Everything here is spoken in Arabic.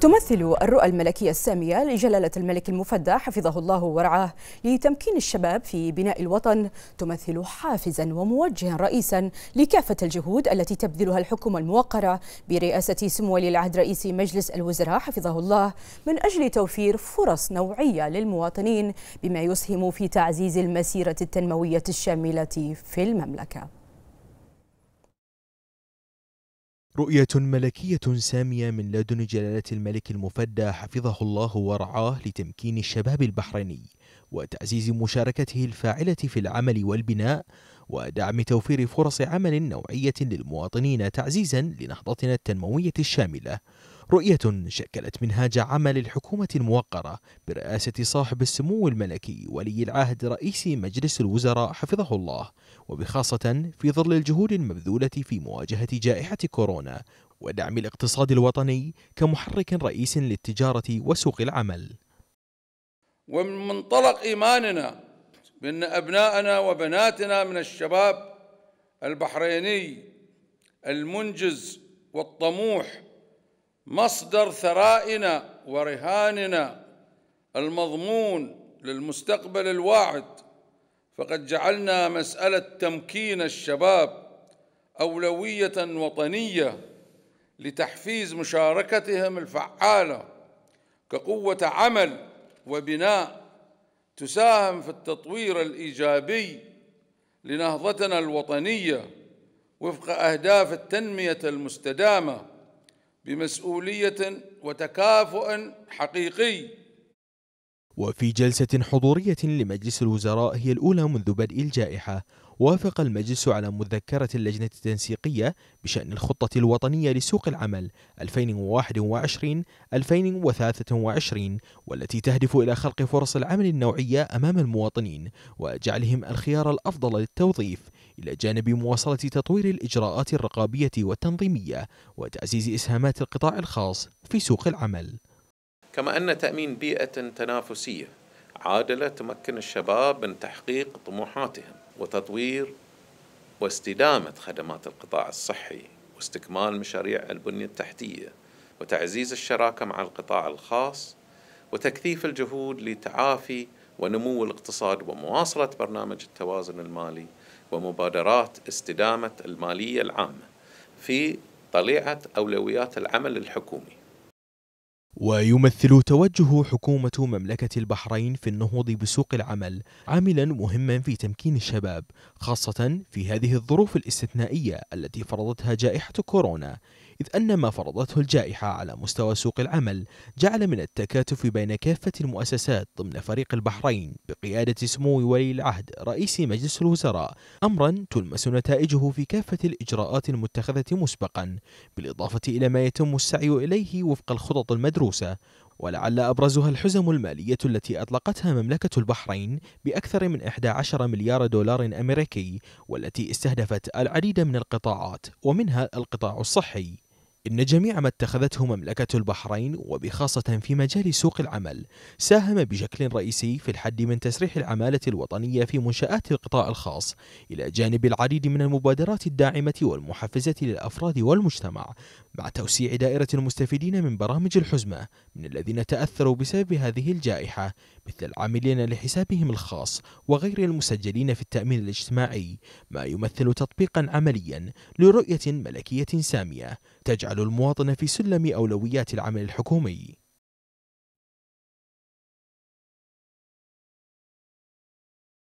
تمثل الرؤى الملكية السامية لجلالة الملك المفدى حفظه الله ورعاه لتمكين الشباب في بناء الوطن تمثل حافزا وموجها رئيسا لكافة الجهود التي تبذلها الحكومة الموقرة برئاسة سمو ولي العهد رئيس مجلس الوزراء حفظه الله من أجل توفير فرص نوعية للمواطنين بما يسهم في تعزيز المسيرة التنموية الشاملة في المملكة رؤية ملكية سامية من لدن جلالة الملك المفدى حفظه الله ورعاه لتمكين الشباب البحريني وتعزيز مشاركته الفاعلة في العمل والبناء ودعم توفير فرص عمل نوعية للمواطنين تعزيزا لنهضتنا التنموية الشاملة رؤية شكلت منهاج عمل الحكومة الموقرة برئاسة صاحب السمو الملكي ولي العهد رئيس مجلس الوزراء حفظه الله وبخاصة في ظل الجهود المبذولة في مواجهة جائحة كورونا ودعم الاقتصاد الوطني كمحرك رئيس للتجارة وسوق العمل ومن منطلق إيماننا بأن أبناءنا وبناتنا من الشباب البحريني المنجز والطموح مصدر ثرائنا ورهاننا المضمون للمستقبل الواعد فقد جعلنا مسألة تمكين الشباب أولوية وطنية لتحفيز مشاركتهم الفعالة كقوة عمل وبناء تساهم في التطوير الإيجابي لنهضتنا الوطنية وفق أهداف التنمية المستدامة بمسؤوليه وتكافؤ حقيقي وفي جلسة حضورية لمجلس الوزراء هي الأولى منذ بدء الجائحة وافق المجلس على مذكرة اللجنة التنسيقية بشأن الخطة الوطنية لسوق العمل 2021-2023 والتي تهدف إلى خلق فرص العمل النوعية أمام المواطنين وجعلهم الخيار الأفضل للتوظيف إلى جانب مواصلة تطوير الإجراءات الرقابية والتنظيمية وتعزيز إسهامات القطاع الخاص في سوق العمل كما أن تأمين بيئة تنافسية عادلة تمكن الشباب من تحقيق طموحاتهم وتطوير واستدامة خدمات القطاع الصحي واستكمال مشاريع البنية التحتية وتعزيز الشراكة مع القطاع الخاص وتكثيف الجهود لتعافي ونمو الاقتصاد ومواصلة برنامج التوازن المالي ومبادرات استدامة المالية العامة في طليعة أولويات العمل الحكومي ويمثل توجه حكومة مملكة البحرين في النهوض بسوق العمل عاملا مهما في تمكين الشباب خاصة في هذه الظروف الاستثنائية التي فرضتها جائحة كورونا إذ أن ما فرضته الجائحة على مستوى سوق العمل جعل من التكاتف بين كافة المؤسسات ضمن فريق البحرين بقيادة سمو ولي العهد رئيس مجلس الوزراء أمرا تلمس نتائجه في كافة الإجراءات المتخذة مسبقا بالإضافة إلى ما يتم السعي إليه وفق الخطط المدروسة ولعل أبرزها الحزم المالية التي أطلقتها مملكة البحرين بأكثر من 11 مليار دولار أمريكي والتي استهدفت العديد من القطاعات ومنها القطاع الصحي إن جميع ما اتخذته مملكة البحرين وبخاصة في مجال سوق العمل ساهم بشكل رئيسي في الحد من تسريح العمالة الوطنية في منشآت القطاع الخاص إلى جانب العديد من المبادرات الداعمة والمحفزة للأفراد والمجتمع مع توسيع دائرة المستفيدين من برامج الحزمة من الذين تأثروا بسبب هذه الجائحة مثل العاملين لحسابهم الخاص وغير المسجلين في التأمين الاجتماعي ما يمثل تطبيقا عمليا لرؤية ملكية سامية تجعل المواطن في سلم أولويات العمل الحكومي